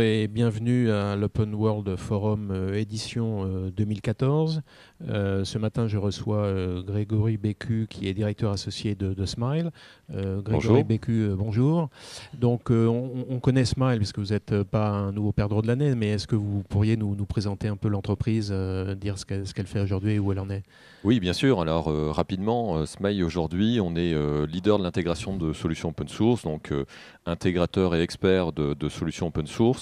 et bienvenue à l'Open World Forum euh, édition 2014. Euh, euh, ce matin, je reçois Grégory Bécu, qui est directeur associé de, Smile. Grégory Bécu, bonjour. Donc, on, connaît Smile, puisque vous n'êtes pas un nouveau perdreau de l'année, mais est-ce que vous pourriez nous, présenter un peu l'entreprise, dire ce qu'elle fait aujourd'hui et où elle en est Oui, bien sûr. Alors, rapidement, Smile, aujourd'hui, on est leader de l'intégration de solutions open source, donc intégrateur et expert de solutions open source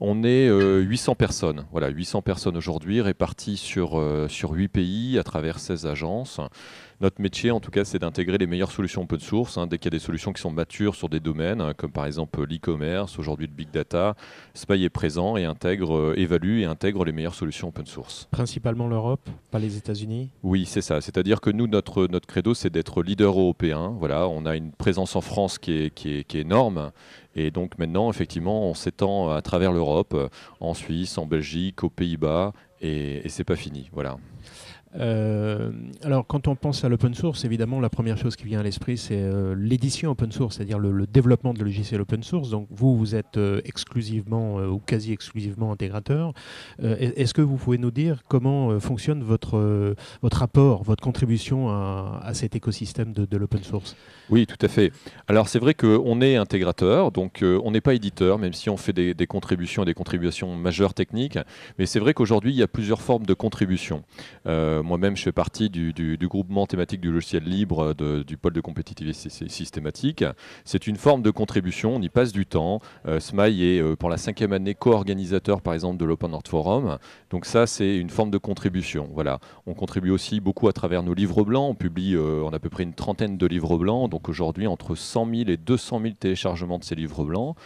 on est 800 euh, personnes. Voilà, 800 personnes aujourd'hui réparties sur, euh, sur 8 pays à travers 16 agences. Notre métier, en tout cas, c'est d'intégrer les meilleures solutions open source. Hein, dès qu'il y a des solutions qui sont matures sur des domaines, hein, comme par exemple l'e-commerce, aujourd'hui le big data, Spy est présent et intègre, euh, évalue et intègre les meilleures solutions open source. Principalement l'Europe, pas les États-Unis Oui, c'est ça. C'est-à-dire que nous, notre, notre credo, c'est d'être leader européen. Voilà, on a une présence en France qui est, qui énorme. Et donc maintenant, effectivement, on s'étend euh, à travers l'Europe, euh, en Suisse, en Belgique, aux Pays-Bas, et, et c'est pas fini. Voilà. Euh, alors, quand on pense à l'open source, évidemment, la première chose qui vient à l'esprit, c'est euh, l'édition open source, c'est-à-dire le, développement de logiciels open source. Donc, vous, vous êtes euh, exclusivement ou quasi exclusivement intégrateur. Est-ce que vous pouvez nous dire comment fonctionne votre, votre apport, votre contribution à, cet écosystème de, l'open source Oui, tout à fait. Alors, c'est vrai qu'on est intégrateur, donc on n'est pas éditeur, même si on fait des, contributions et des contributions majeures techniques. Mais c'est vrai qu'aujourd'hui, il y a plusieurs formes de contributions moi-même, je fais partie du, du, groupement thématique du logiciel libre euh, du pôle de compétitivité systématique. C'est une forme de contribution, on y passe du temps. Euh, SMAI est euh, pour la cinquième année co-organisateur, par exemple, de l'Open North Forum. Donc ça, c'est une forme de contribution. Voilà. On contribue aussi beaucoup à travers nos livres blancs. On publie euh, on a à peu près une trentaine de livres blancs. Donc aujourd'hui, entre 100 000 et 200 000 téléchargements de ces livres blancs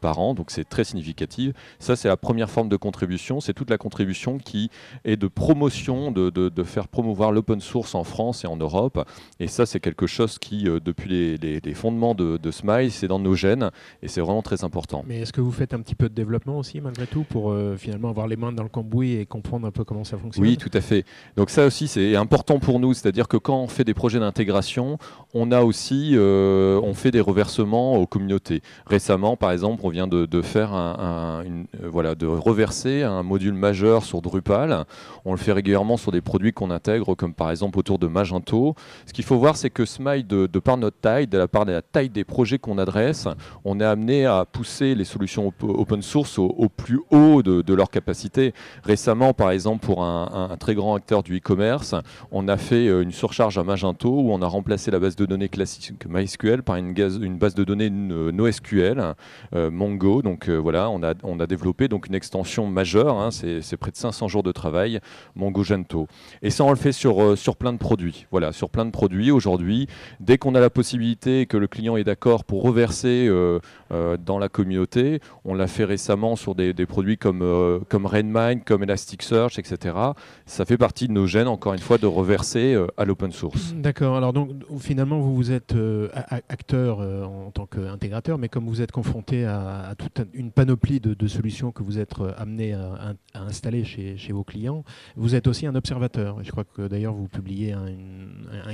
par an. Donc c'est très significatif. Ça, c'est la première forme de contribution. C'est toute la contribution qui est de promotion de de faire promouvoir l'open source en France et en Europe. Et ça, c'est quelque chose qui, euh, depuis les, fondements de, Smile, c'est dans nos gènes et c'est vraiment très important. Mais est-ce que vous faites un petit peu de développement aussi, malgré tout, pour euh, finalement avoir les mains dans le cambouis et comprendre un peu comment ça fonctionne Oui, tout à fait. Donc ça aussi, c'est important pour nous, c'est-à-dire que quand on fait des projets d'intégration, on a aussi, euh, on fait des reversements aux communautés. Récemment, par exemple, on vient de, faire un, une, voilà, de reverser un module majeur sur Drupal. On le fait régulièrement sur des produits qu'on intègre, comme par exemple autour de Magento. Ce qu'il faut voir, c'est que Smile, de, par notre taille, de la part de la taille des projets qu'on adresse, on est amené à pousser les solutions open source au, plus haut de, leur capacité. Récemment, par exemple, pour un, très grand acteur du e-commerce, on a fait euh, une surcharge à Magento où on a remplacé la base de données classique MySQL par une, base de données NoSQL, euh, Mongo. Donc euh, voilà, on a, développé donc une extension majeure, hein, c'est près de 500 jours de travail, mongo MongoGento. Et ça, on le fait sur, euh, sur plein de produits. Voilà, sur plein de produits aujourd'hui. Dès qu'on a la possibilité que le client est d'accord pour reverser euh, euh, dans la communauté, on l'a fait récemment sur des, produits comme, Rainmind, comme comme Elasticsearch, etc. Ça fait partie de nos gènes, encore une fois, de reverser à l'open source. D'accord. Alors, donc, finalement, vous, vous êtes acteur en tant qu'intégrateur, mais comme vous êtes confronté à, toute une panoplie de, solutions que vous êtes amené à, installer chez vos clients, vous êtes aussi un observateur je crois que d'ailleurs, vous publiez un,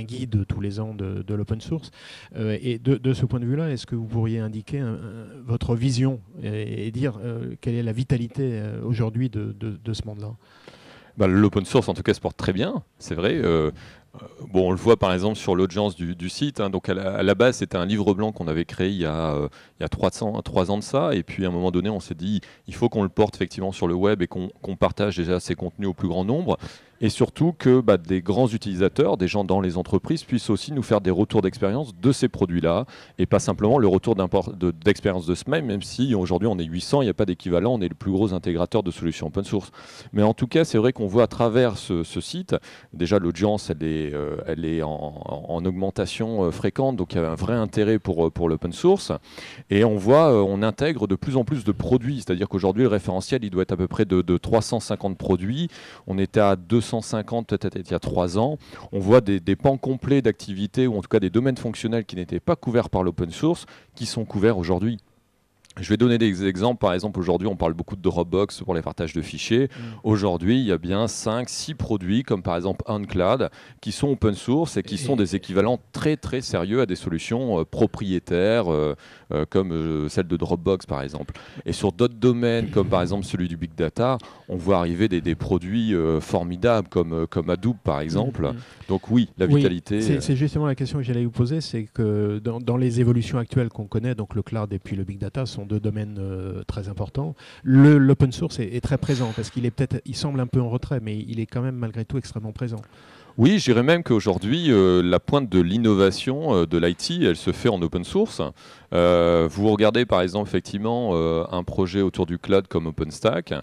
guide tous les ans de, l'open source. Euh, et de, ce point de vue-là, est-ce que vous pourriez indiquer euh, euh, votre vision et, dire quelle est la vitalité aujourd'hui de, ce monde-là bah, L'open source, en tout cas, se porte très bien, c'est vrai on le voit par exemple sur l'audience du, site. Hein. donc à la, base, c'était un livre blanc qu'on avait créé il y a, euh, il 3 ans de ça. Et puis à un moment donné, on s'est dit, il faut qu'on le porte effectivement sur le web et qu'on partage déjà ces contenus au plus grand nombre. Et surtout que bah, des grands utilisateurs, des gens dans les entreprises, puissent aussi nous faire des retours d'expérience de ces produits-là. Et pas simplement le retour d'expérience de, de semaine, même si aujourd'hui on est 800, il n'y a pas d'équivalent, on est le plus gros intégrateur de solutions open source. Mais en tout cas, c'est vrai qu'on voit à travers ce, ce site, déjà l'audience, elle est euh, elle est en, augmentation euh, fréquente, donc il y a un vrai intérêt pour, euh, pour l'open source. Et on voit, on intègre de plus en plus de produits, c'est-à-dire qu'aujourd'hui, le référentiel, il doit être à peu près de, 350 produits. On était à 250 peut-être il y a trois ans. On voit des, des pans complets d'activités, ou en tout cas des domaines fonctionnels qui n'étaient pas couverts par l'open source, qui sont couverts aujourd'hui. Je vais donner des exemples. Par exemple, aujourd'hui, on parle beaucoup de Dropbox pour les partages de fichiers. Mm. Aujourd'hui, il y a bien 5, 6 produits, comme par exemple UnCloud, qui sont open source et qui sont des équivalents très, très sérieux à des solutions euh, propriétaires, euh, euh, comme celle de Dropbox, par exemple. Et sur d'autres domaines, comme par exemple celui du Big Data, on voit arriver des, produits formidables, comme, comme Hadoop, par exemple. Mm, mm. Donc oui, la vitalité... C'est justement la question que j'allais vous poser, c'est que dans, les évolutions actuelles qu'on connaît, donc le cloud et puis le Big Data sont de deux domaines euh, très importants. L'open source est, très présent parce qu'il est peut-être, il semble un peu en retrait, mais il est quand même malgré tout extrêmement présent. Oui, je même qu'aujourd'hui, euh, la pointe de l'innovation euh, de l'IT, elle se fait en open source. vous regardez par exemple effectivement un projet autour du cloud comme OpenStack.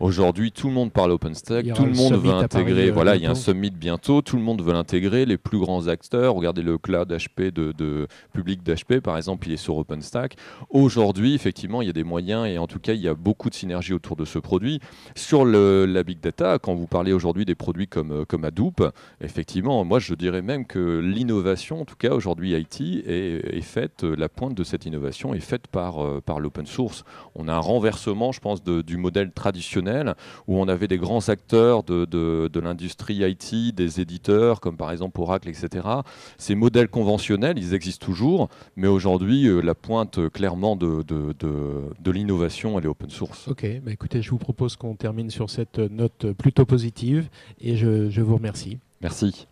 Aujourd'hui, tout le monde parle OpenStack, tout le monde veut intégrer. Euh, voilà, il y a un summit bientôt, tout le monde veut l'intégrer. Les plus grands acteurs, regardez le cloud HP de, public d'HP, par exemple, il est sur OpenStack. Aujourd'hui, effectivement, il y a des moyens et en tout cas, il y a beaucoup de synergie autour de ce produit. Sur la big data, quand vous parlez aujourd'hui des produits comme, euh, comme Hadoop, effectivement, moi, je dirais même que l'innovation, en tout cas aujourd'hui IT, est, est, faite, euh, la pointe de cette innovation est faite par, par l'open source. On a un renversement, je pense, du modèle traditionnel où on avait des grands acteurs de, de, l'industrie IT, des éditeurs comme par exemple Oracle, etc. Ces modèles conventionnels, ils existent toujours, mais aujourd'hui, euh, la pointe euh, clairement de, de l'innovation, elle est open source. Ok, bah écoutez, je vous propose qu'on termine sur cette euh, note plutôt positive et je, je vous remercie. Merci.